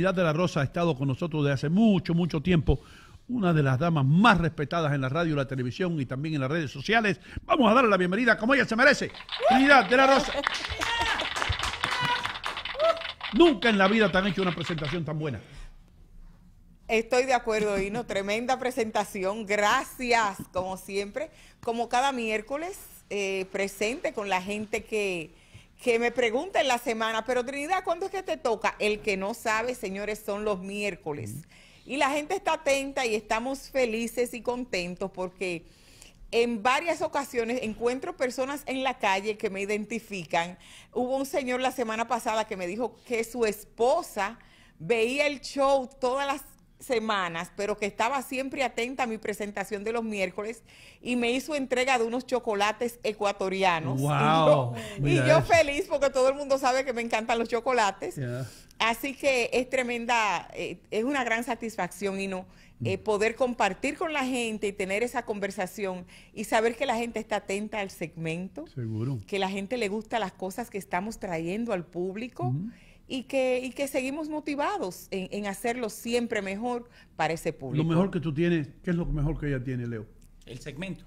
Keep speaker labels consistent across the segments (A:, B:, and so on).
A: Pilar de la Rosa ha estado con nosotros desde hace mucho, mucho tiempo. Una de las damas más respetadas en la radio, la televisión y también en las redes sociales. Vamos a darle la bienvenida como ella se merece. Unidad de la Rosa. Nunca en la vida te han hecho una presentación tan buena.
B: Estoy de acuerdo, Ino. Tremenda presentación. Gracias, como siempre. Como cada miércoles, eh, presente con la gente que, que me pregunten la semana, pero Trinidad, ¿cuándo es que te toca? El que no sabe, señores, son los miércoles. Y la gente está atenta y estamos felices y contentos porque en varias ocasiones encuentro personas en la calle que me identifican. Hubo un señor la semana pasada que me dijo que su esposa veía el show todas las semanas, pero que estaba siempre atenta a mi presentación de los miércoles y me hizo entrega de unos chocolates ecuatorianos. y, yo, feliz porque todo el mundo sabe que me encantan los chocolates. Así que es tremenda, eh, es una gran satisfacción y no eh, mm. poder compartir con la gente y tener esa conversación y saber que la gente está atenta al segmento, Seguro. que la gente le gusta las cosas que estamos trayendo al público. Mm y que, y que seguimos motivados en, hacerlo siempre mejor para ese público. Lo mejor
A: que tú tienes, ¿qué es lo mejor que ella tiene, Leo?
C: El
B: segmento.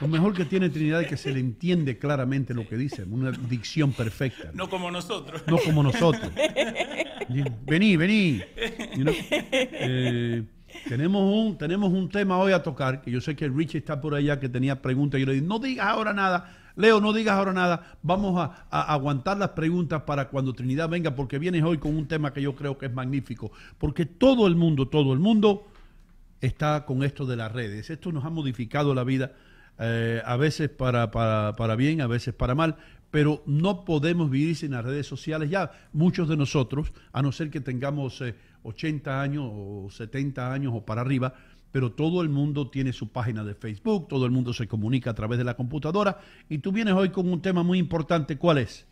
A: Lo mejor que tiene Trinidad es que se le entiende claramente lo que dice, una dicción perfecta. No, como nosotros. No como nosotros. Vení, vení. Eh, tenemos un, tenemos un tema hoy a tocar, que yo sé que Richie está por allá, que tenía preguntas. y Yo le dije, no digas ahora nada, Leo, no digas ahora nada. Vamos a, aguantar las preguntas para cuando Trinidad venga, porque vienes hoy con un tema que yo creo que es magnífico. Porque todo el mundo, todo el mundo está con esto de las redes. Esto nos ha modificado la vida, eh, a veces para, para, bien, a veces para mal, pero no podemos vivir sin las redes sociales. Ya muchos de nosotros, a no ser que tengamos 80 eh, años o 70 años o para arriba, pero todo el mundo tiene su página de Facebook, todo el mundo se comunica a través de la computadora y tú vienes hoy con un tema muy importante, ¿cuál es?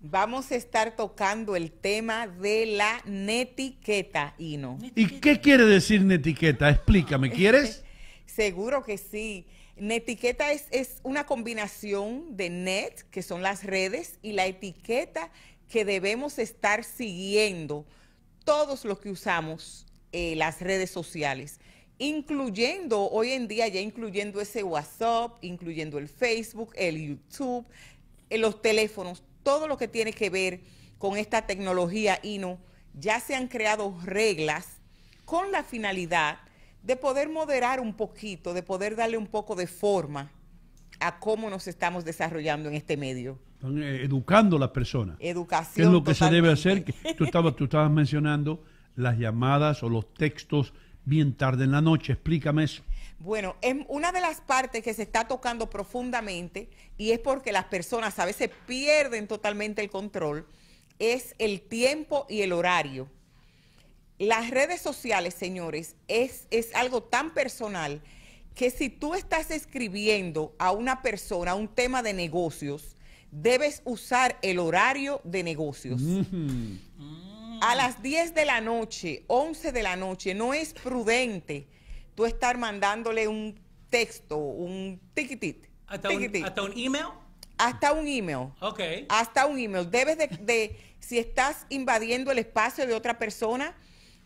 B: Vamos a estar tocando el tema de la netiqueta, Ino.
A: ¿Y qué quiere decir netiqueta? Explícame, ¿quieres?
B: Seguro que sí. Netiqueta es, es una combinación de net, que son las redes, y la etiqueta que debemos estar siguiendo todos los que usamos eh, las redes sociales incluyendo hoy en día, ya incluyendo ese WhatsApp, incluyendo el Facebook, el YouTube, eh, los teléfonos, todo lo que tiene que ver con esta tecnología no ya se han creado reglas con la finalidad de poder moderar un poquito, de poder darle un poco de forma a cómo nos estamos desarrollando en este medio.
A: Eh, educando a las personas. Educación. ¿Qué es lo que se debe hacer? Tú tú estabas mencionando las llamadas o los textos bien tarde en la noche. Explícame eso.
B: Bueno, es una de las partes que se está tocando profundamente y es porque las personas a veces pierden totalmente el control, es el tiempo y el horario. Las redes sociales, señores, es, es algo tan personal que si tú estás escribiendo a una persona un tema de negocios, debes usar el horario de negocios a las 10 de la noche, 11 de la noche, no es prudente tú estar mandándole un texto, un tiquitit. ¿Hasta, Un, email? Hasta un email. Hasta un email. Debes de, si estás invadiendo el espacio de otra persona,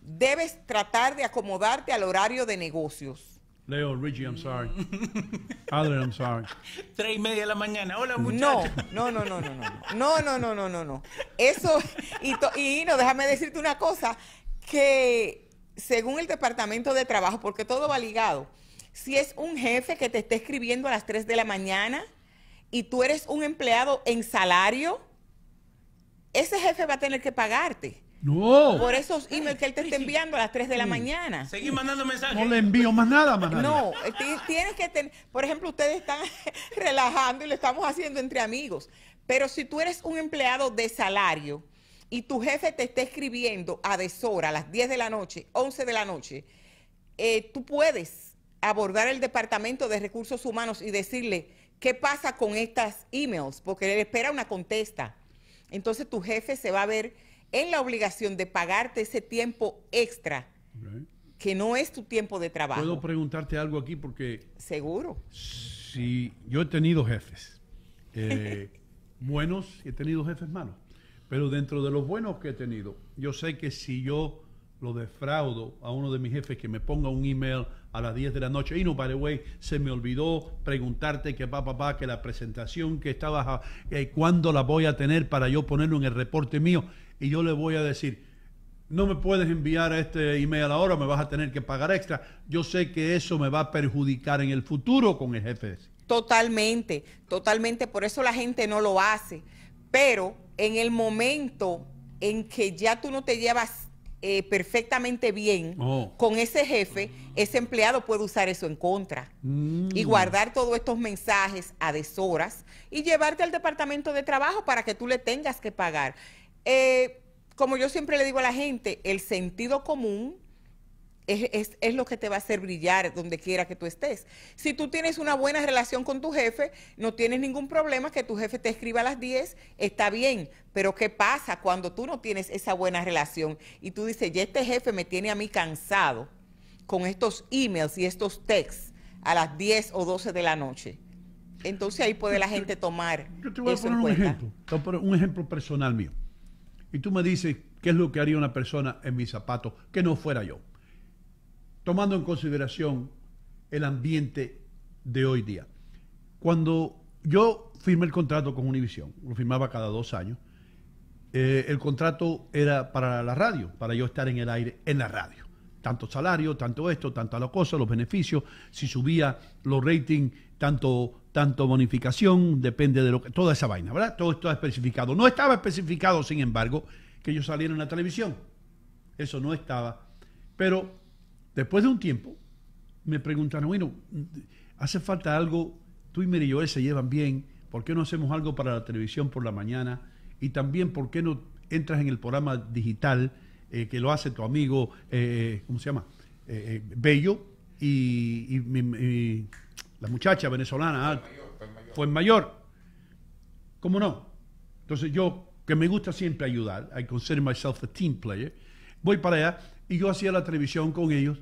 B: debes tratar de acomodarte al horario de negocios.
A: Leo, Richie, I'm sorry. Adler, I'm sorry.
B: Tres y media de la mañana. Hola, muchachos. No, no, no, no, no, no. No, no, no, no, no. Eso, y, no, déjame decirte una cosa, que según el Departamento de Trabajo, porque todo va ligado, si es un jefe que te está escribiendo a las tres de la mañana y tú eres un empleado en salario, ese jefe va a tener que pagarte. No. Por esos emails que él te está enviando a las 3 de la mañana. Seguí mandando mensajes. No le envío más nada, más No, eh, tienes que tener. Por ejemplo, ustedes están relajando y lo estamos haciendo entre amigos. Pero si tú eres un empleado de salario y tu jefe te está escribiendo a deshora, a las 10 de la noche, 11 de la noche, eh, tú puedes abordar el departamento de recursos humanos y decirle qué pasa con estas emails, porque él espera una contesta. Entonces tu jefe se va a ver en la obligación de pagarte ese tiempo extra que no es tu tiempo de trabajo. Puedo
A: preguntarte algo aquí porque...
B: Seguro.
A: Si yo he tenido jefes eh, buenos, he tenido jefes malos, pero dentro de los buenos que he tenido, yo sé que si yo lo defraudo a uno de mis jefes que me ponga un email a las 10 de la noche. Y no, by the se me olvidó preguntarte que papá, que la presentación que estabas, ah, eh, cuándo la voy a tener para yo ponerlo en el reporte mío y yo le voy a decir, no me puedes enviar este email ahora, me vas a tener que pagar extra. Yo sé que eso me va a perjudicar en el futuro con el jefe.
B: Totalmente, totalmente, por eso la gente no lo hace. Pero en el momento en que ya tú no te llevas eh, perfectamente bien con ese jefe, ese empleado puede usar eso en contra mm. y guardar todos estos mensajes a deshoras y llevarte al departamento de trabajo para que tú le tengas que pagar eh, como yo siempre le digo a la gente, el sentido común es, lo que te va a hacer brillar donde quiera que tú estés. Si tú tienes una buena relación con tu jefe, no tienes ningún problema que tu jefe te escriba a las 10, está bien, pero ¿qué pasa cuando tú no tienes esa buena relación y tú dices, ya este jefe me tiene a mí cansado con estos emails y estos texts a las 10 o 12 de la noche? Entonces ahí puede la gente tomar. Yo te voy a
A: un ejemplo personal mío. Y tú me dices, ¿qué es lo que haría una persona en mis zapatos que no fuera yo? Tomando en consideración el ambiente de hoy día. Cuando yo firmé el contrato con Univision, lo firmaba cada dos años, eh, el contrato era para la radio, para yo estar en el aire en la radio. Tanto salario, tanto esto, tanto la cosa, los beneficios, si subía los ratings, tanto tanto bonificación, depende de lo que, toda esa vaina, ¿verdad? Todo está especificado. No estaba especificado, sin embargo, que ellos salieran en la televisión. Eso no estaba. Pero después de un tiempo, me preguntaron, bueno, hace falta algo, tú y y se llevan bien, ¿por qué no hacemos algo para la televisión por la mañana? Y también, ¿por qué no entras en el programa digital eh, que lo hace tu amigo, eh, eh, ¿cómo se llama? Bello y, la muchacha venezolana, fue ah, mayor. ¿Cómo no? Entonces yo, que me gusta siempre ayudar, I consider myself a team player, voy para allá y yo hacía la televisión con ellos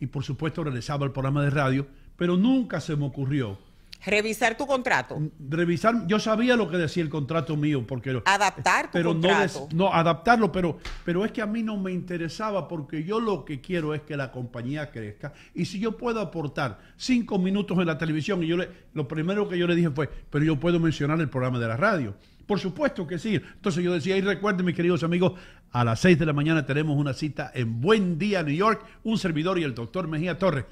A: y por supuesto realizaba el programa de radio, pero nunca se me ocurrió Revisar tu contrato. Revisar, yo sabía lo que decía el contrato mío, porque adaptar tu pero contrato. No, no adaptarlo, pero pero es que a mí no me interesaba porque yo lo que quiero es que la compañía crezca y si yo puedo aportar cinco minutos en la televisión y yo lo primero que yo le dije fue, pero yo puedo mencionar el programa de la radio. Por supuesto que sí. Entonces yo decía, y recuerden mis queridos amigos, a las seis de la mañana tenemos una cita en Buen Día New York, un servidor y el doctor Mejía Torres.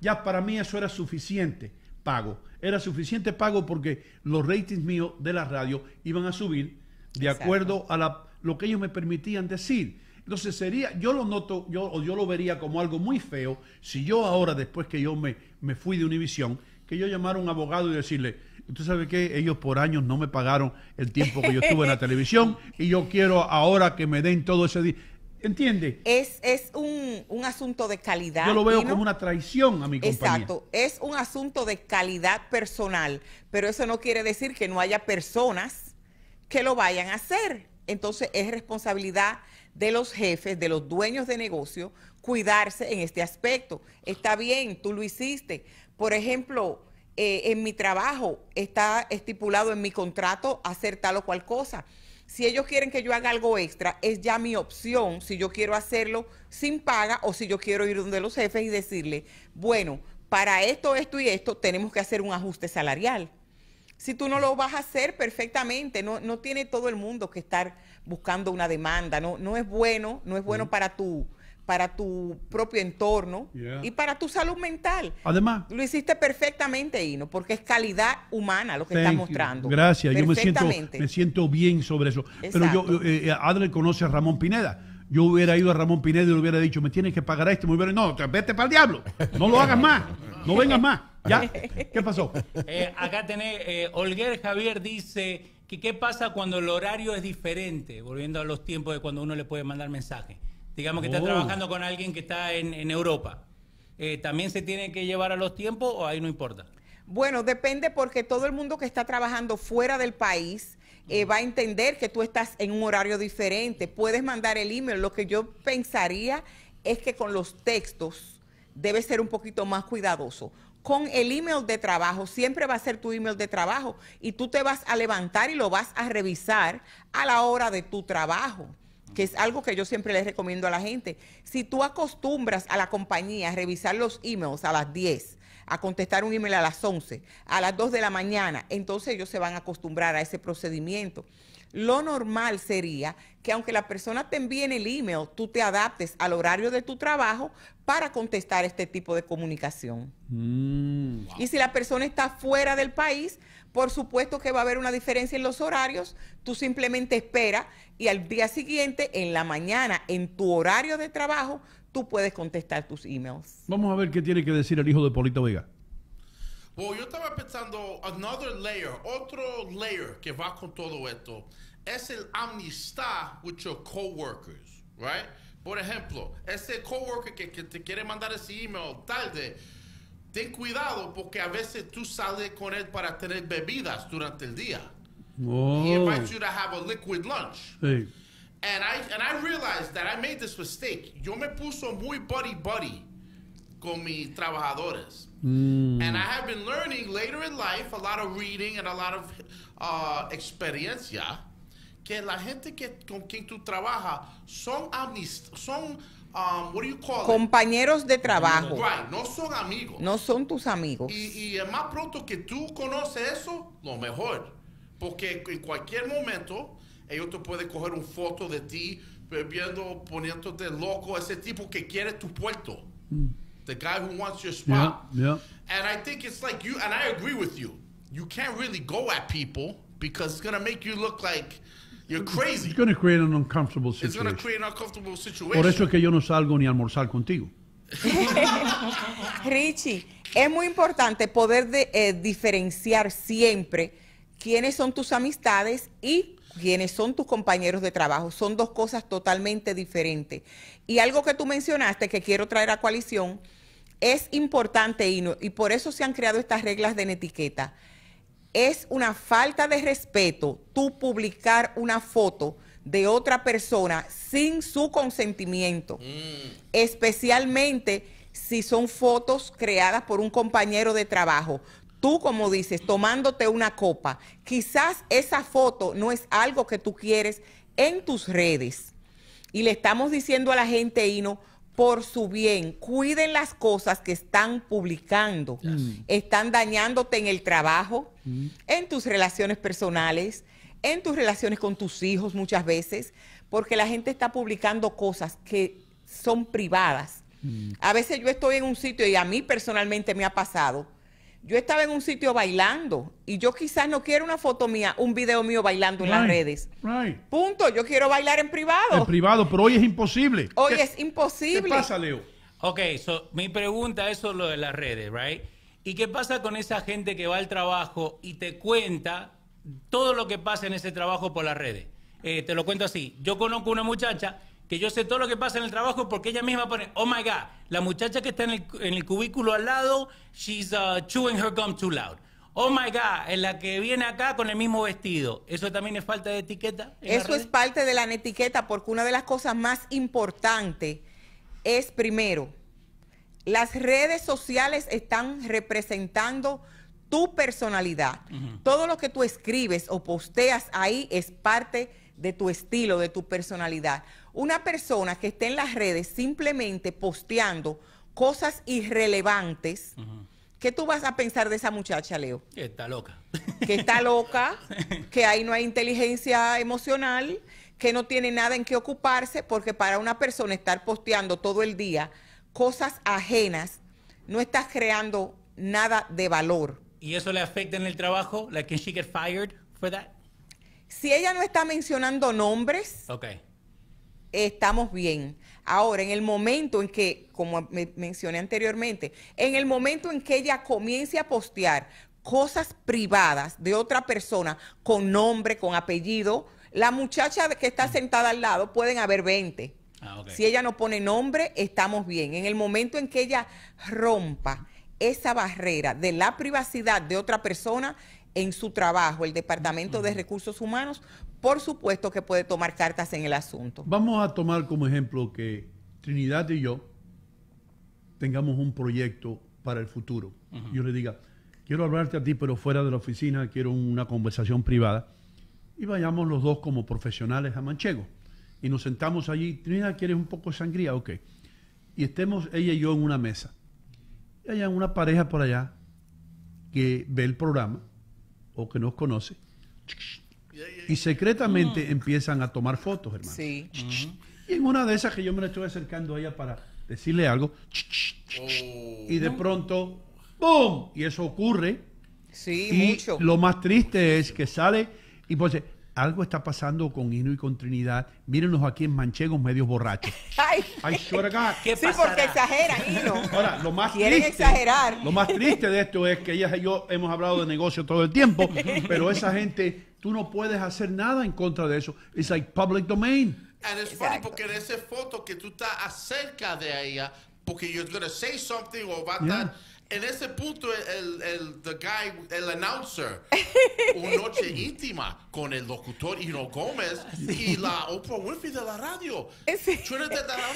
A: Ya para mí eso era suficiente pago. Era suficiente pago porque los ratings míos de la radio iban a subir de acuerdo a lo que ellos me permitían decir. Entonces sería, yo lo noto, yo, yo lo vería como algo muy feo si yo ahora, después que yo me, me fui de Univisión, que yo llamara a un abogado y decirle, tú sabes que ellos por años no me pagaron el tiempo que yo estuve en la televisión y yo quiero ahora que me den todo ese dinero. ¿Entiende?
B: Es, un, asunto de calidad. Yo lo veo como una
A: traición a mi compañía. Exacto,
B: es un asunto de calidad personal, pero eso no quiere decir que no haya personas que lo vayan a hacer. Entonces es responsabilidad de los jefes, de los dueños de negocio, cuidarse en este aspecto. Está bien, tú lo hiciste. Por ejemplo, eh, en mi trabajo está estipulado en mi contrato hacer tal o cual cosa si ellos quieren que yo haga algo extra, es ya mi opción si yo quiero hacerlo sin paga o si yo quiero ir donde los jefes y decirle, bueno, para esto, esto y esto tenemos que hacer un ajuste salarial. Si tú no lo vas a hacer perfectamente, no, no tiene todo el mundo que estar buscando una demanda, no, no es bueno, no es bueno para tu para tu propio entorno y para tu salud mental. Además. Lo hiciste perfectamente, Ino, porque es calidad humana lo que estás mostrando. Gracias, yo me siento,
A: me siento bien sobre eso. Pero yo, eh, eh, conoce a Ramón Pineda yo hubiera ido a Ramón Pineda y le hubiera dicho, me tienes que pagar a este, me hubiera dicho, no, vete para el diablo, no lo hagas más, no vengas más. ¿Ya? ¿Qué
C: pasó? Eh, acá tenés, eh, Javier dice que qué pasa cuando el horario es diferente, volviendo a los tiempos de cuando uno le puede
B: mandar mensaje
C: digamos que estás está oh. trabajando con alguien que está en, Europa. Eh, ¿También se tiene que llevar a los tiempos o ahí no importa?
B: Bueno, depende porque todo el mundo que está trabajando fuera del país eh, mm. va a entender que tú estás en un horario diferente. Puedes mandar el email. Lo que yo pensaría es que con los textos debe ser un poquito más cuidadoso. Con el email de trabajo, siempre va a ser tu email de trabajo y tú te vas a levantar y lo vas a revisar a la hora de tu trabajo que es algo que yo siempre les recomiendo a la gente. Si tú acostumbras a la compañía a revisar los emails a las 10, a contestar un email a las 11, a las 2 de la mañana, entonces ellos se van a acostumbrar a ese procedimiento lo normal sería que aunque la persona te envíe el email, tú te adaptes al horario de tu trabajo para contestar este tipo de comunicación. Mm, y si la persona está fuera del país, por supuesto que va a haber una diferencia en los horarios, tú simplemente espera y al día siguiente, en la mañana, en tu horario de trabajo, tú puedes contestar tus emails.
A: Vamos a ver qué tiene que decir el hijo de Polito Vega.
D: Bueno, yo estaba pensando another layer, otro layer que va con todo esto es el amnistad with your coworkers, right? Por ejemplo, ese coworker que, que te quiere mandar ese email tarde, ten cuidado porque a veces tú sales con él para tener bebidas durante el día.
A: Whoa. He oh. invites you
D: to have a liquid lunch. Hey. And I and I realized that I made this mistake. Yo me puso muy buddy buddy con mis trabajadores.
C: Mm. And I
D: have been learning later in life a lot of reading and a lot of uh, experiencia que la gente que, con quien tú trabajas son amist son um, what do you call compañeros
B: de trabajo. no
D: son amigos.
B: No son tus amigos.
D: Y, y más pronto que tú conoces eso, lo mejor. Porque en cualquier momento ellos te pueden coger una foto de ti bebiendo, eh, poniéndote loco, ese tipo que quiere tu puerto. Mm. The guy who wants your spot. Yeah, yeah. And I think it's like you, and I agree with you. You can't really go at people because it's going to make you look like You're crazy. Por
B: eso es que
A: yo no salgo ni a almorzar contigo.
B: Richie, es muy importante poder eh, diferenciar siempre quiénes son tus amistades y quiénes son tus compañeros de trabajo. Son dos cosas totalmente diferentes. Y algo que tú mencionaste que quiero traer a coalición es importante y, y por eso se han creado estas reglas de etiqueta es una falta de respeto tú publicar una foto de otra persona sin su consentimiento, mm. especialmente si son fotos creadas por un compañero de trabajo. Tú, como dices, tomándote una copa, quizás esa foto no es algo que tú quieres en tus redes. Y le estamos diciendo a la gente, no por su bien, cuiden las cosas que están publicando. Mm. Están dañándote en el trabajo, mm. en tus relaciones personales, en tus relaciones con tus hijos muchas veces, porque la gente está publicando cosas que son privadas. Mm. A veces yo estoy en un sitio y a mí personalmente me ha pasado yo estaba en un sitio bailando y yo quizás no quiero una foto mía, un video mío bailando en las redes. Punto, yo quiero bailar en privado.
A: En privado, pero
B: hoy es imposible. Hoy es imposible. ¿Qué pasa,
C: Leo? Ok, so, mi pregunta es sobre lo de las redes, ¿right? ¿Y qué pasa con esa gente que va al trabajo y te cuenta todo lo que pasa en ese trabajo por las redes? Eh, te lo cuento así. Yo conozco una muchacha que yo sé todo lo que pasa en el trabajo porque ella misma pone, oh my God, la muchacha que está en el, cubículo al lado, she's uh, chewing her gum too loud. Oh my God, en la que viene acá con el mismo vestido. ¿Eso también es falta de etiqueta? Eso
B: es parte de la etiqueta porque una de las cosas más importantes es primero, las redes sociales están representando tu personalidad. Todo lo que tú escribes o posteas ahí es parte de tu estilo, de tu personalidad una persona que esté en las redes simplemente posteando cosas irrelevantes, ¿qué tú vas a pensar de esa muchacha, Leo? Que está loca. Que está loca, que ahí no hay inteligencia emocional, que no tiene nada en qué ocuparse, porque para una persona estar posteando todo el día cosas ajenas, no está creando nada de valor.
C: ¿Y eso le afecta en el trabajo? ¿La like, can she get fired
B: for that? Si ella no está mencionando nombres, okay estamos bien. Ahora, en el momento en que, como mencioné anteriormente, en el momento en que ella comience a postear cosas privadas de otra persona con nombre, con apellido, la muchacha que está sentada al lado pueden haber 20. Ah, si ella no pone nombre, estamos bien. En el momento en que ella rompa esa barrera de la privacidad de otra persona, en su trabajo el Departamento de Recursos Humanos, por supuesto que puede tomar cartas en el asunto.
A: Vamos a tomar como ejemplo que Trinidad y yo tengamos un proyecto para el futuro. Yo le diga, quiero hablarte a ti, pero fuera de la oficina, quiero una conversación privada. Y vayamos los dos como profesionales a Manchego. Y nos sentamos allí. Trinidad, ¿quieres un poco de sangría? Ok. Y estemos ella y yo en una mesa. Y hay una pareja por allá que ve el programa o que nos conoce. Y secretamente mm. empiezan a tomar fotos, hermano. Sí. Y en una de esas que yo me la estoy acercando a ella para decirle algo, oh. y de pronto, ¡boom! Y eso ocurre.
E: Sí, y Lo más
A: triste es que sale y pues algo está pasando con Hino y con Trinidad. Mírenos aquí en manchegos medios borrachos. Ay, Ay ¿Qué
B: sí, porque exageran, Hino. Ahora, lo más triste,
A: de esto es que ellas y yo hemos hablado de negocio todo el tiempo, pero esa gente, tú no puedes hacer nada en contra de eso. Es like public domain.
D: And it's funny porque en esa foto que tú estás acerca de ella, porque you're going to say something o va en ese punto el, el, the guy, el announcer, una noche íntima con el locutor Hino Gómez y la Oprah Winfrey de la radio.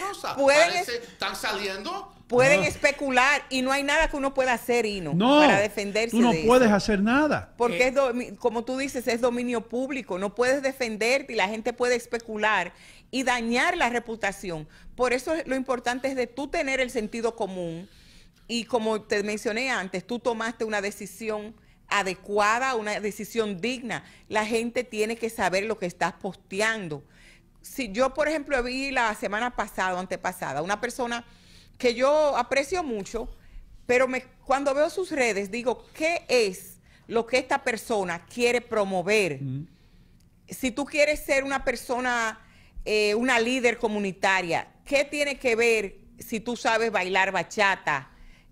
D: Rosa. están saliendo. Pueden ah. especular
B: y no hay nada que uno pueda hacer, Hino, para defenderse. Tú no puedes hacer
D: nada. Porque, eh.
B: es como tú dices, es dominio público. No puedes defenderte y la gente puede especular y dañar la reputación. Por eso lo importante es de tú tener el sentido común y como te mencioné antes, tú tomaste una decisión adecuada, una decisión digna. La gente tiene que saber lo que estás posteando. Si yo, por ejemplo, vi la semana pasada, antepasada, una persona que yo aprecio mucho, pero me, cuando veo sus redes digo, ¿qué es lo que esta persona quiere promover? Si tú quieres ser una persona, eh, una líder comunitaria, ¿qué tiene que ver si tú sabes bailar bachata?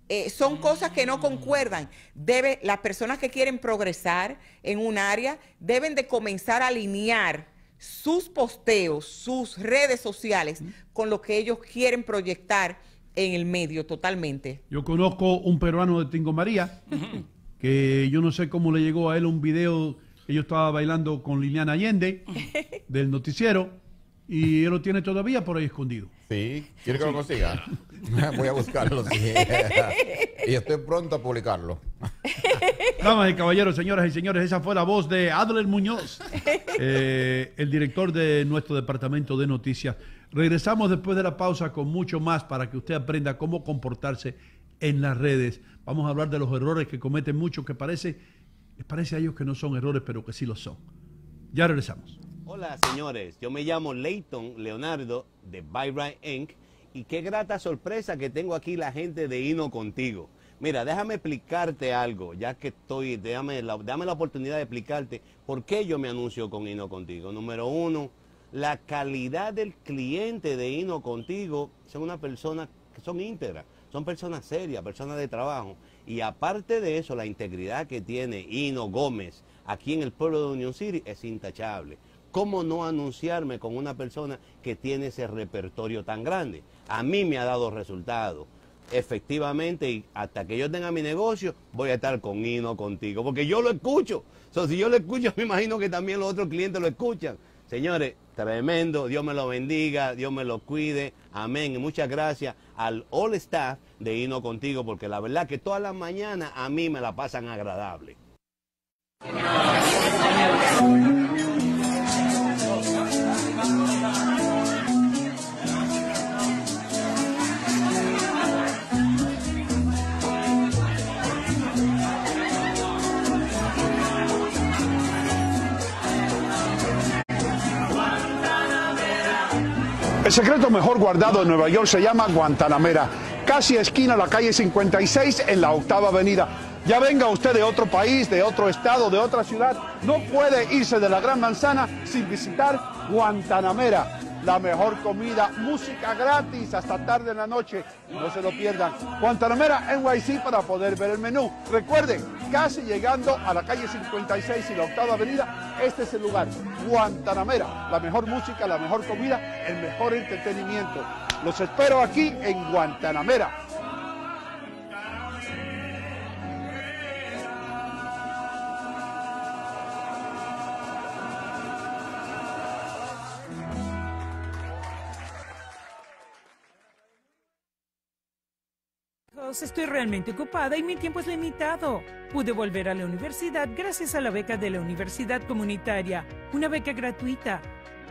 B: Eh, son cosas que no concuerdan. Debe, las personas que quieren progresar en un área deben de comenzar a alinear sus posteos, sus redes sociales con lo que ellos quieren proyectar en el medio totalmente.
A: Yo conozco un peruano de Tingo María, que yo no sé cómo le llegó a él un video, yo estaba bailando con Liliana Allende del noticiero y él lo tiene todavía por
E: ahí escondido. Sí, quiere que lo consiga. Voy a buscarlo. y estoy pronto a publicarlo.
A: vamos caballeros, señoras y señores, esa fue la voz de Adler Muñoz, eh, el director de nuestro departamento de noticias. Regresamos después de la pausa con mucho más para que usted aprenda cómo comportarse en las redes. Vamos a hablar de los errores que cometen muchos que parece, les parece a ellos que no son errores, pero que sí lo son. Ya regresamos.
F: Hola señores, yo me llamo Leighton Leonardo de Byride Inc. Y qué grata sorpresa que tengo aquí la gente de Hino contigo. Mira, déjame explicarte algo, ya que estoy, déjame la, la oportunidad de explicarte por qué yo me anuncio con Hino contigo. Número uno, la calidad del cliente de Hino contigo son una persona que son íntegras, son personas serias, personas de trabajo. Y aparte de eso, la integridad que tiene Hino Gómez aquí en el pueblo de Union City es intachable. ¿Cómo no anunciarme con una persona que tiene ese repertorio tan grande? A mí me ha dado resultado. Efectivamente, y hasta que yo tenga mi negocio, voy a estar con Hino, contigo, porque yo lo escucho. si yo lo escucho, me imagino que también los otros clientes lo escuchan. Señores, tremendo. Dios me lo bendiga, Dios me lo cuide. Amén. Y muchas gracias al All Staff de Hino Contigo, porque la verdad que todas las mañanas a mí me la pasan agradable.
A: secreto mejor guardado en Nueva York se llama Guantanamera, casi esquina la calle 56 en la octava avenida. Ya venga usted de otro país, de otro estado, de otra ciudad, no puede irse de la Gran Manzana sin visitar Guantanamera la mejor comida, música gratis hasta tarde en la noche. No se lo pierdan. Guantanamera NYC para poder ver el menú. Recuerden, casi llegando a la calle 56 y la octava avenida, este es el lugar. Guantanamera, la mejor música, la mejor comida, el mejor entretenimiento. Los espero aquí en Guantanamera.
B: Pues estoy realmente ocupada y mi tiempo es limitado. Pude volver a la universidad gracias a la beca de la Universidad
F: Comunitaria, una beca gratuita.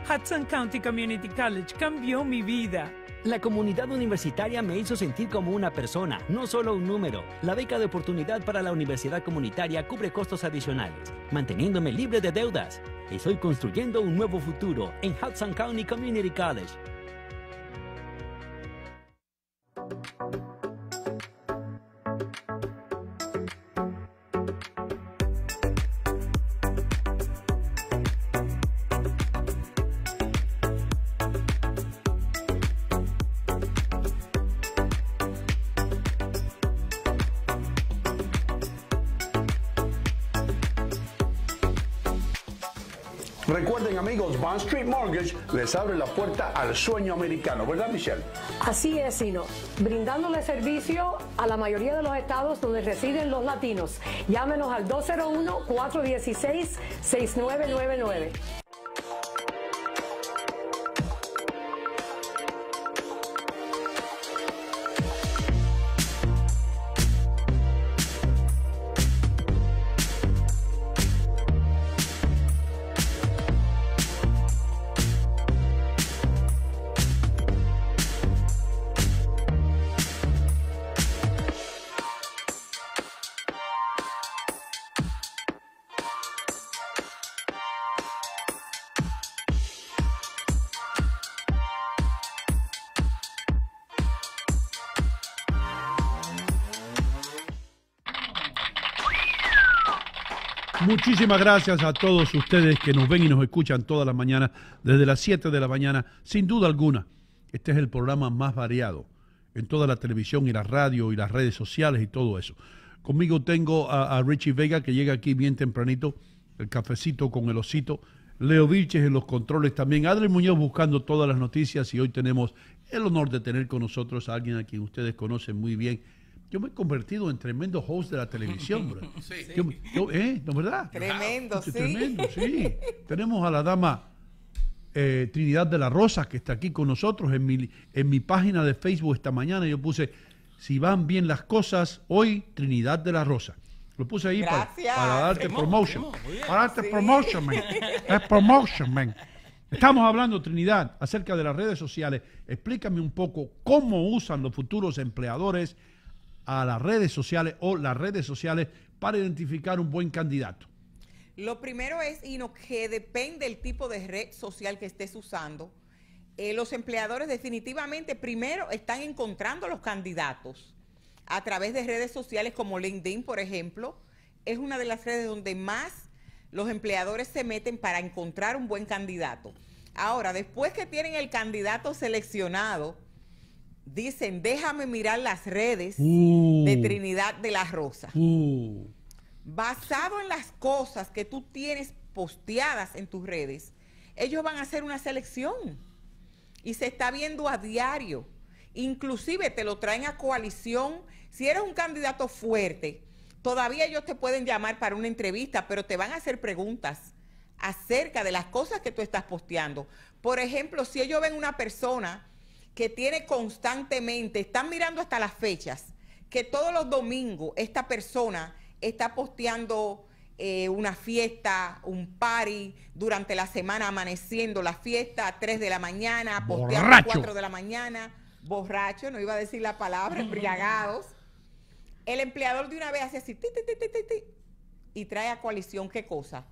F: Hudson County Community College cambió mi vida. La comunidad universitaria me hizo sentir como una persona, no solo un número. La beca de oportunidad para la universidad comunitaria cubre costos adicionales, manteniéndome libre de deudas. Estoy construyendo un nuevo futuro en Hudson County Community College.
A: les abre la puerta al sueño americano,
E: ¿verdad Michelle?
B: Así es, Sino, brindándole servicio a la mayoría de los estados donde residen los latinos. Llámenos al 201-416-6999.
A: Muchísimas gracias a todos ustedes que nos ven y nos escuchan todas las mañanas, desde las 7 de la mañana. Sin duda alguna, este es el programa más variado en toda la televisión y la radio y las redes sociales y todo eso. Conmigo tengo a, Richie Vega que llega aquí bien tempranito, el cafecito con el osito. Leo Vilches en los controles también. Adri Muñoz buscando todas las noticias y hoy tenemos el honor de tener con nosotros a alguien a quien ustedes conocen muy bien yo me he convertido en tremendo host de la televisión, bro. Sí. ¿eh? ¿No es verdad? Tremendo, sí. Tremendo, sí. Tenemos a la dama eh, Trinidad de la Rosa, que está aquí con nosotros. En mi, en mi página de Facebook esta mañana yo puse, si van bien las cosas, hoy Trinidad de la Rosa. Lo puse ahí para, para, darte promotion. para darte promotion, man. Es promotion, man. Estamos hablando, Trinidad, acerca de las redes sociales. Explícame un poco cómo usan los futuros empleadores a las redes sociales o las redes sociales para identificar un buen candidato?
B: Lo primero es no que depende del tipo de red social que estés usando. Eh, los empleadores definitivamente primero están encontrando los candidatos a través de redes sociales como LinkedIn, por ejemplo. Es una de las redes donde más los empleadores se meten para encontrar un buen candidato. Ahora, después que tienen el candidato seleccionado, Dicen, déjame mirar las redes de uh. Trinidad de la Rosa.
A: Uh.
B: Basado en las cosas que tú tienes posteadas en tus redes, ellos van a hacer una selección. Y se está viendo a diario. Inclusive te lo traen a coalición. Si eres un candidato fuerte, todavía ellos te pueden llamar para una entrevista, pero te van a hacer preguntas acerca de las cosas que tú estás posteando. Por ejemplo, si ellos ven una persona que tiene constantemente, están mirando hasta las fechas, que todos los domingos esta persona está posteando eh, una fiesta, un party, durante la semana amaneciendo la fiesta a 3 de la mañana, posteando a 4 de la mañana, borracho, no iba a decir la palabra, embriagados. El empleador de una vez hace así, ti, ti, ti, y trae a coalición qué cosa.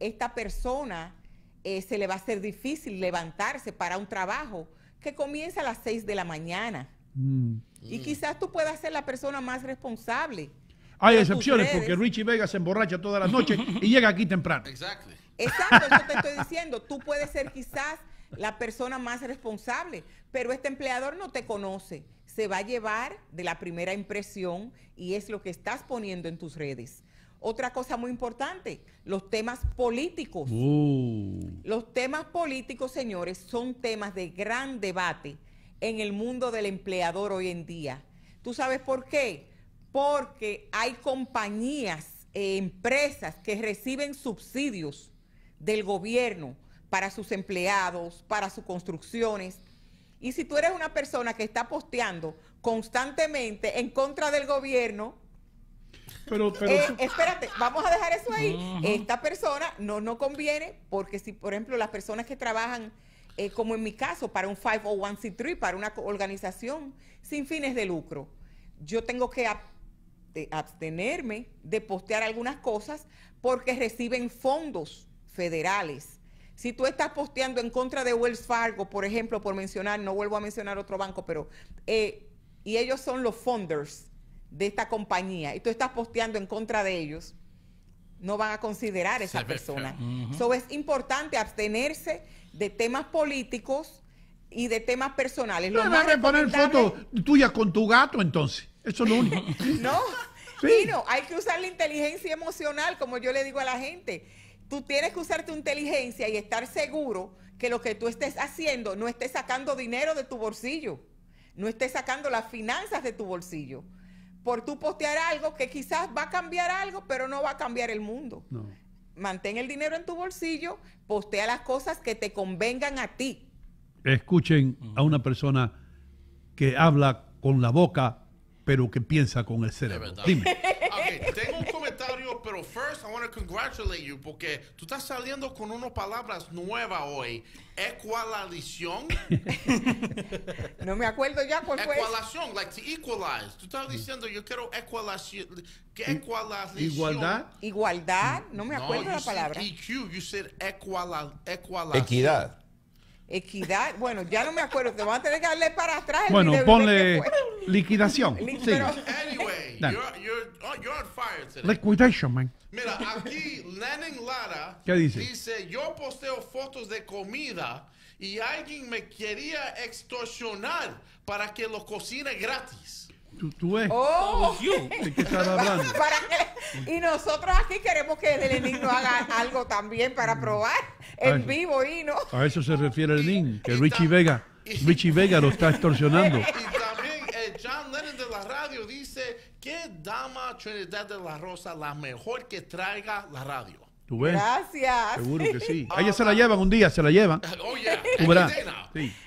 B: Esta persona eh, se le va a hacer difícil levantarse para un trabajo que comienza a las 6 de la mañana. Mm. Y quizás tú puedas ser la persona más responsable.
A: Hay excepciones porque Richie Vega se emborracha toda la noche y llega aquí temprano.
B: Exacto. Exacto, yo te estoy diciendo, tú puedes ser quizás la persona más responsable, pero este empleador no te conoce, se va a llevar de la primera impresión y es lo que estás poniendo en tus redes. Otra cosa muy importante, los temas políticos. Uh. Los temas políticos, señores, son temas de gran debate en el mundo del empleador hoy en día. ¿Tú sabes por qué? Porque hay compañías, eh, empresas que reciben subsidios del gobierno para sus empleados, para sus construcciones. Y si tú eres una persona que está posteando constantemente en contra del gobierno, pero, eh, Espérate, vamos a dejar eso ahí. Esta persona no, no conviene porque si, por ejemplo, las personas que trabajan, eh, como en mi caso, para un 501c3, para una organización sin fines de lucro, yo tengo que abstenerme de postear algunas cosas porque reciben fondos federales. Si tú estás posteando en contra de Wells Fargo, por ejemplo, por mencionar, no vuelvo a mencionar otro banco, pero... Eh, y ellos son los funders de esta compañía y tú estás posteando en contra de ellos, no van a considerar esa persona. es importante abstenerse de temas políticos y de temas personales. No, vas a poner fotos
A: tuyas con tu gato entonces. Eso es lo único. no,
B: hay que usar la inteligencia emocional, como yo le digo a la gente. Tú tienes que usar tu inteligencia y estar seguro que lo que tú estés haciendo no esté sacando dinero de tu bolsillo, no esté sacando las finanzas de tu bolsillo por tú postear algo que quizás va a cambiar algo, pero no va a cambiar el mundo. Mantén el dinero en tu bolsillo, postea las cosas que te convengan a ti.
A: Escuchen a una persona que habla con la boca, pero que piensa con el cerebro. Dime.
D: tengo pero first I want to congratulate you porque tú estás saliendo con unas palabras nuevas hoy. Ecualización.
B: no me acuerdo ya cuál fue. Equalación,
D: like to equalize. Tú estás diciendo yo quiero equalación.
B: ¿Qué ecualización? Igualdad. Igualdad, no me acuerdo la palabra. EQ, you said equal, Equidad. Equidad, bueno, ya no me acuerdo, te van a tener que darle para atrás. bueno, ponle liquidación. sí.
A: man.
D: Mira, aquí Lenin Lara dice? dice, yo posteo fotos de comida y alguien me quería extorsionar
B: para que lo cocine gratis. Y nosotros aquí queremos que el no haga algo también para mm. probar en vivo y no.
A: A eso se refiere el que Richie Vega, Richie Vega lo está extorsionando. Y también el eh, John Lennon de la
D: radio dice que Dama Trinidad de la Rosa la mejor que traiga la radio. ¿Tú ves? Gracias.
A: Seguro que sí. Ella se la llevan un día, se la llevan.
D: Oye,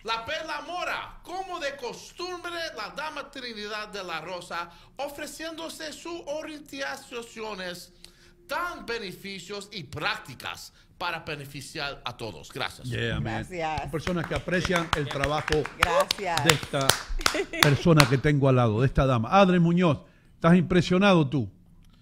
D: La perla mora, como de costumbre, la dama Trinidad de la Rosa, ofreciéndose sus orientaciones, tan beneficios y prácticas para beneficiar a todos. Gracias. Gracias. Personas que aprecian el
A: trabajo de esta persona que tengo al lado, de esta dama. Adre Muñoz, ¿estás impresionado
D: tú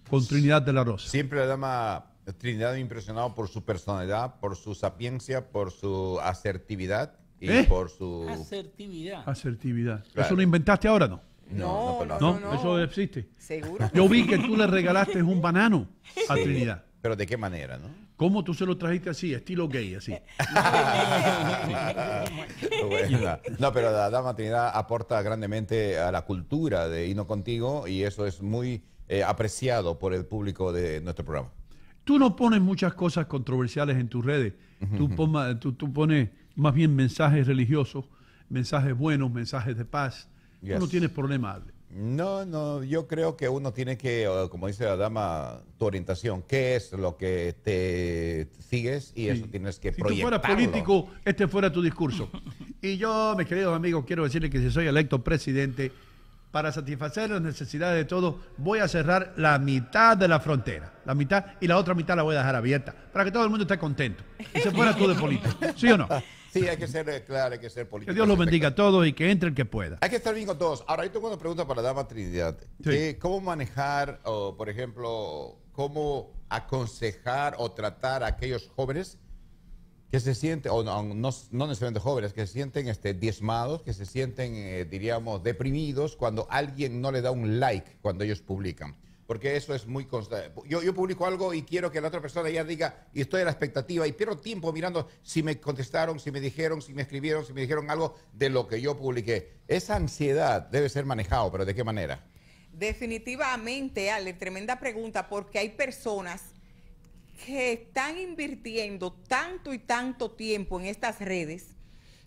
E: con Trinidad de la Rosa? Siempre la dama Trinidad impresionado por su personalidad, por su sapiencia, por su asertividad y ¿Eh? por su... Asertividad.
A: Asertividad. ¿Eso lo inventaste ahora, no?
E: No, no, no, eso
A: existe. Seguro. Yo vi que tú le regalaste un banano a Trinidad.
E: Pero ¿de qué manera, no?
A: ¿Cómo tú se lo trajiste
E: así, estilo gay, así? no, pero la dama Trinidad aporta grandemente a la cultura de Hino Contigo y eso es muy eh, apreciado por el público de nuestro programa.
A: Tú no pones muchas cosas controversiales en tus redes. tú, pones más bien mensajes religiosos, mensajes buenos, mensajes de paz. Tú no tienes problema,
E: No, no, yo creo que uno tiene que, como dice la dama, tu orientación, qué es lo que te sigues y eso tienes que si proyectarlo. Si fuera político, este fuera tu discurso.
A: y yo, mis queridos amigos, quiero decirle que si soy electo presidente, para satisfacer las necesidades de todos, voy a cerrar la mitad de la frontera. La mitad y la otra mitad la voy a dejar abierta para que todo el mundo esté contento.
E: Y se fuera tú de
A: político. ¿Sí o no?
E: Sí, hay que ser eh, claro, hay que ser político. Que Dios los
A: bendiga a todos y que entre el que pueda.
E: Hay que estar bien con todos. Ahora, yo tengo una pregunta para la dama Trinidad. Eh, ¿Cómo manejar, por ejemplo, cómo aconsejar o tratar a aquellos jóvenes que se sienten, o no, no, necesariamente jóvenes, que se sienten este, diezmados, que se sienten, eh, diríamos, deprimidos cuando alguien no le da un like cuando ellos publican. Porque eso es muy constante. Yo, yo publico algo y quiero que la otra persona ya diga, y estoy a la expectativa, y pierdo tiempo mirando si me contestaron, si me dijeron, si me escribieron, si me dijeron algo de lo que yo publiqué. Esa ansiedad debe ser manejado, pero ¿de qué manera?
B: Definitivamente, Ale, tremenda pregunta, porque hay personas que están invirtiendo tanto y tanto tiempo en estas redes,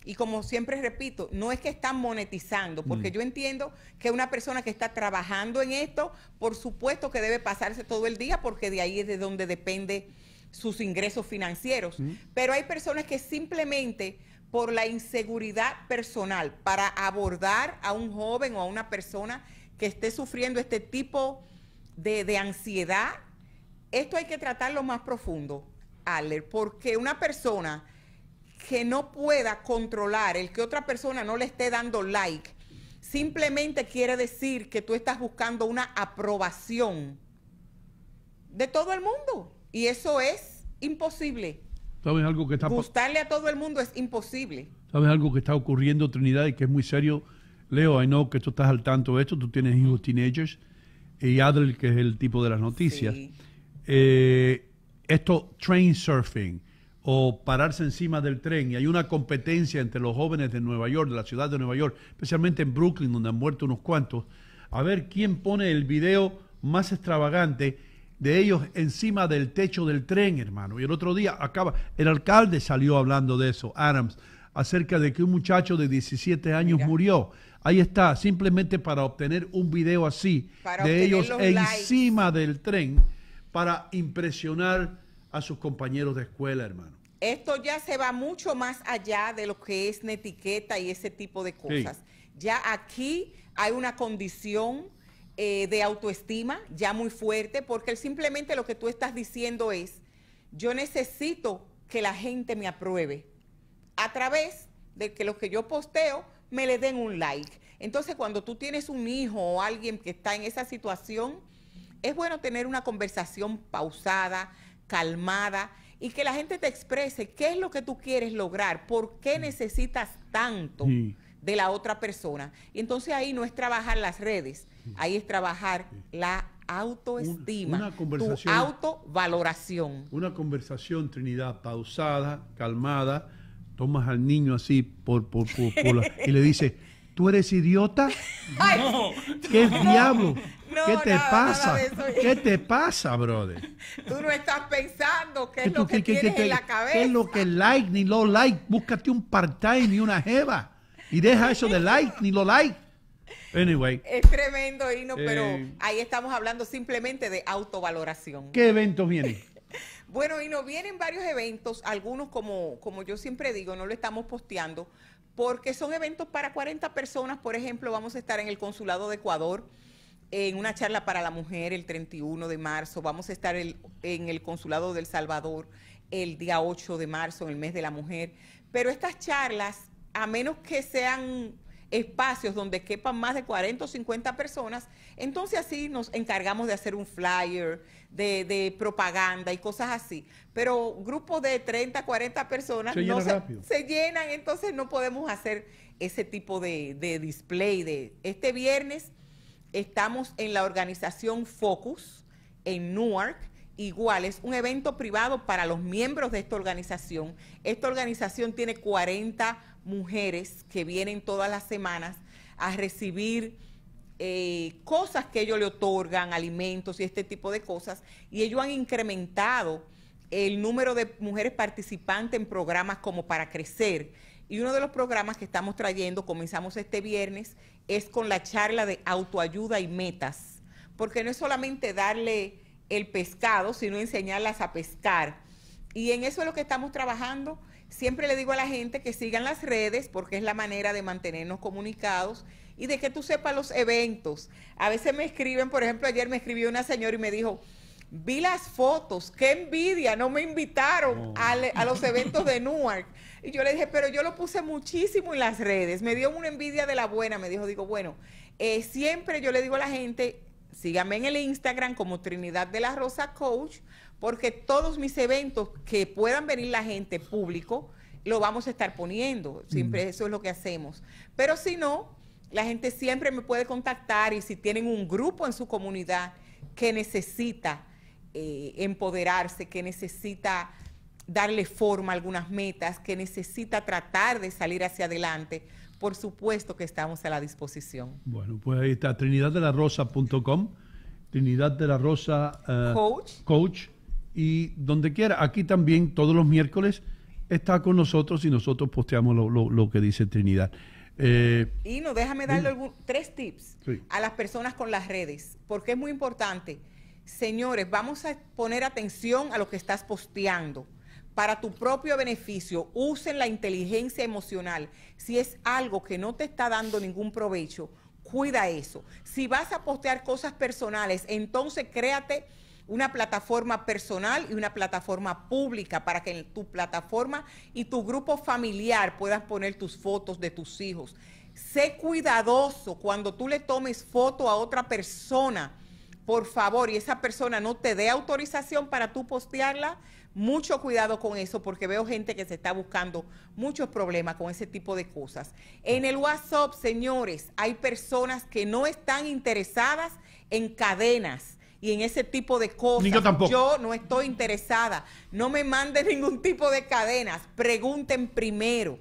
B: y como siempre repito, no es que están monetizando, porque mm. yo entiendo que una persona que está trabajando en esto, por supuesto que debe pasarse todo el día, porque de ahí es de donde depende sus ingresos financieros. Mm. Pero hay personas que simplemente por la inseguridad personal, para abordar a un joven o a una persona que esté sufriendo este tipo de, de ansiedad esto hay que tratarlo más profundo, Adler, porque una persona que no pueda controlar el que otra persona no le esté dando like, simplemente quiere decir que tú estás buscando una aprobación de todo el mundo. Y eso es imposible.
A: ¿Sabes algo que está
B: Gustarle a todo el mundo es imposible.
A: ¿Sabes algo que está ocurriendo, Trinidad, y que es muy serio? Leo, I know que tú estás al tanto de esto, tú tienes hijos teenagers, y Adler, que es el tipo de las noticias. Sí. Eh, esto train surfing o pararse encima del tren. Y hay una competencia entre los jóvenes de Nueva York, de la ciudad de Nueva York, especialmente en Brooklyn, donde han muerto unos cuantos, a ver quién pone el video más extravagante de ellos encima del techo del tren, hermano. Y el otro día acaba, el alcalde salió hablando de eso, Adams, acerca de que un muchacho de 17 años murió. Ahí está, simplemente para obtener un video así de ellos encima del tren para impresionar a sus compañeros de escuela, hermano.
B: Esto ya se va mucho más allá de lo que es netiqueta y ese tipo de cosas. Ya aquí hay una condición eh, de autoestima ya muy fuerte, porque simplemente lo que tú estás diciendo es, yo necesito que la gente me apruebe a través de que lo que yo posteo me le den un like. Entonces, cuando tú tienes un hijo o alguien que está en esa situación, es bueno tener una conversación pausada, calmada y que la gente te exprese qué es lo que tú quieres lograr, por qué necesitas tanto de la otra persona. Y entonces ahí no es trabajar las redes, ahí es trabajar la autoestima, tu
A: autovaloración. Una conversación, Trinidad, pausada, calmada. Tomas al niño así por, por, por, y le dices, ¿tú eres idiota?
B: no, ¿Qué diablo?
A: ¿Qué te pasa? ¿Qué te pasa, brother?
B: Tú no estás pensando qué, es lo que, tienes en la cabeza. ¿Qué es
A: lo que like ni lo like? Búscate un part-time y una jeva. Y deja eso de like ni lo like. Anyway.
B: Es tremendo, Hino, pero eh, ahí estamos hablando simplemente de autovaloración.
A: ¿Qué eventos vienen?
B: bueno, Hino, vienen varios eventos, algunos como, como yo siempre digo, no lo estamos posteando, porque son eventos para 40 personas. Por ejemplo, vamos a estar en el Consulado de Ecuador en una charla para la mujer el 31 de marzo, vamos a estar en el Consulado del Salvador el día 8 de marzo, en el mes de la mujer. Pero estas charlas, a menos que sean espacios donde quepan más de 40 o 50 personas, entonces así nos encargamos de hacer un flyer, de, propaganda y cosas así. Pero grupos de 30, 40 personas se, no llenan, entonces no podemos hacer ese tipo de, de display. De, este viernes Estamos en la organización Focus, en Newark. Igual, es un evento privado para los miembros de esta organización. Esta organización tiene 40 mujeres que vienen todas las semanas a recibir eh, cosas que ellos le otorgan, alimentos y este tipo de cosas. Y ellos han incrementado el número de mujeres participantes en programas como para crecer y uno de los programas que estamos trayendo, comenzamos este viernes, es con la charla de autoayuda y metas. Porque no es solamente darle el pescado, sino enseñarlas a pescar. Y en eso es lo que estamos trabajando. Siempre le digo a la gente que sigan las redes porque es la manera de mantenernos comunicados y de que tú sepas los eventos. A veces me escriben, por ejemplo, ayer me escribió una señora y me dijo, vi las fotos, qué envidia, no me invitaron A, a los eventos de Newark. Y yo le dije, pero yo lo puse muchísimo en las redes. Me dio una envidia de la buena. Me dijo, digo, bueno, eh, siempre yo le digo a la gente, síganme en el Instagram como Trinidad de la Rosa Coach, porque todos mis eventos que puedan venir la gente público, lo vamos a estar poniendo. Siempre eso es lo que hacemos. Pero si no, la gente siempre me puede contactar y si tienen un grupo en su comunidad que necesita eh, empoderarse, que necesita darle forma a algunas metas, que necesita tratar de salir hacia adelante, por supuesto que estamos a la disposición.
A: Bueno, pues ahí está, trinidaddelarosa.com, Trinidad de la Rosa eh, coach. coach, y donde quiera, aquí también todos los miércoles está con nosotros y nosotros posteamos lo, que dice Trinidad. Eh,
B: y no, déjame darle tres tips a las personas con las redes, porque es muy importante. Señores, vamos a poner atención a lo que estás posteando para tu propio beneficio, usen la inteligencia emocional. Si es algo que no te está dando ningún provecho, cuida eso. Si vas a postear cosas personales, entonces créate una plataforma personal y una plataforma pública para que en tu plataforma y tu grupo familiar puedas poner tus fotos de tus hijos. Sé cuidadoso cuando tú le tomes foto a otra persona, por favor, y esa persona no te dé autorización para tú postearla mucho cuidado con eso porque veo gente que se está buscando muchos problemas con ese tipo de cosas. En el WhatsApp, señores, hay personas que no están interesadas en cadenas y en ese tipo de cosas. yo Yo no estoy interesada. No me manden ningún tipo de cadenas. Pregunten primero.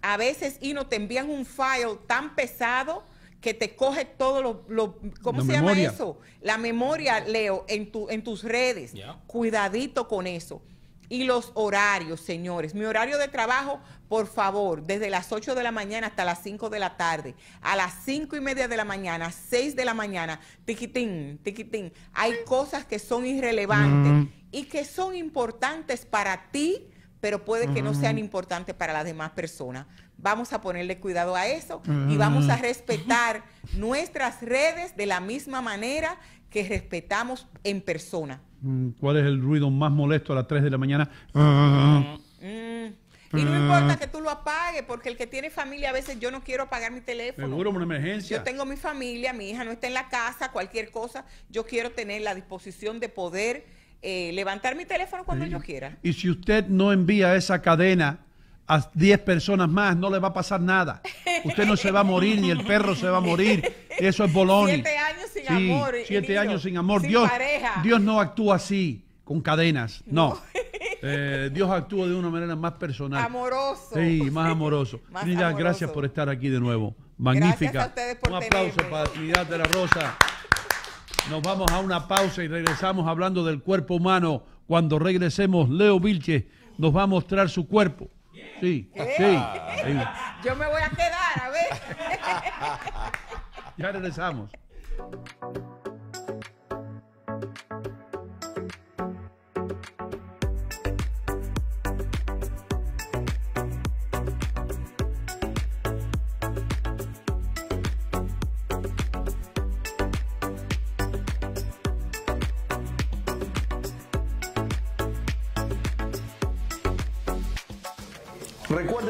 B: A veces, y no te envían un file tan pesado que te coge todo lo, ¿cómo se llama eso? La memoria, Leo, en, tu, en tus redes. Cuidadito con eso. Y los horarios, señores. Mi horario de trabajo, por favor, desde las 8 de la mañana hasta las 5 de la tarde. A las 5 y media de la mañana, 6 de la mañana, tiquitín, tiquitín. Hay cosas que son irrelevantes mm. y que son importantes para ti, pero puede que no mm. sean importantes para las demás personas vamos a ponerle cuidado a eso y mm. vamos a respetar nuestras redes de la misma manera que respetamos en persona.
A: Mm, ¿Cuál es el ruido más molesto a las 3 de la mañana? Mm,
B: y no importa que tú lo apagues, porque el que tiene familia a veces yo no quiero apagar mi teléfono. Seguro, una emergencia. Yo tengo mi familia, mi hija no está en la casa, cualquier cosa, yo quiero tener la disposición de poder eh, levantar mi teléfono cuando yo quiera.
A: Y si usted no envía esa cadena a 10 personas más, no le va a pasar nada. Usted no se va a morir, ni el perro se va a morir. Eso es Boloni. Siete años sin amor. Siete años sin amor. Dios, Dios no actúa así, con cadenas. No. Eh, Dios actúa de una manera más personal. Amoroso. Sí, más amoroso. gracias por estar aquí de nuevo. Magnífica. Un aplauso para Trinidad de la Rosa. Nos vamos a una pausa y regresamos hablando del cuerpo humano. Cuando regresemos, Leo Vilche nos va a mostrar su cuerpo. Sí, sí.
B: Yo me voy a quedar, a ver.
A: ya regresamos.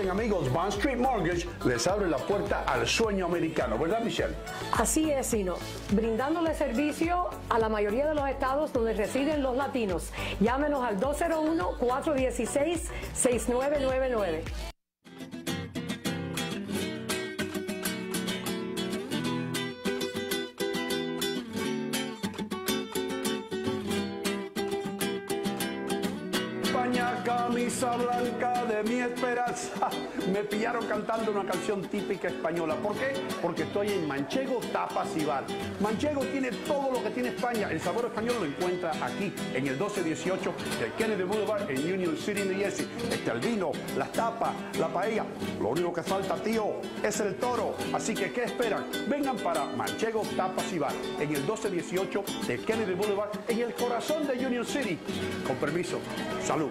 A: amigos, Bond Street Mortgage les abre la puerta al sueño
D: americano, ¿verdad Michelle?
B: Así es, Sino, brindándole servicio a la mayoría de los estados donde residen los latinos. Llámenos al 201-416-6999.
A: me pillaron cantando una canción típica española. ¿Por qué? Porque estoy en Manchego, Tapas y Bar. Manchego tiene todo lo que tiene España. El sabor español lo encuentra aquí, en el 1218 de Kennedy Boulevard, en Union City, New Jersey. Está el vino, las tapas, la paella. Lo único que falta, tío, es el toro. Así que, ¿qué esperan? Vengan para Manchego, Tapas y Bar, en el 1218 de Kennedy Boulevard, en el corazón de Union City. Con permiso, salud.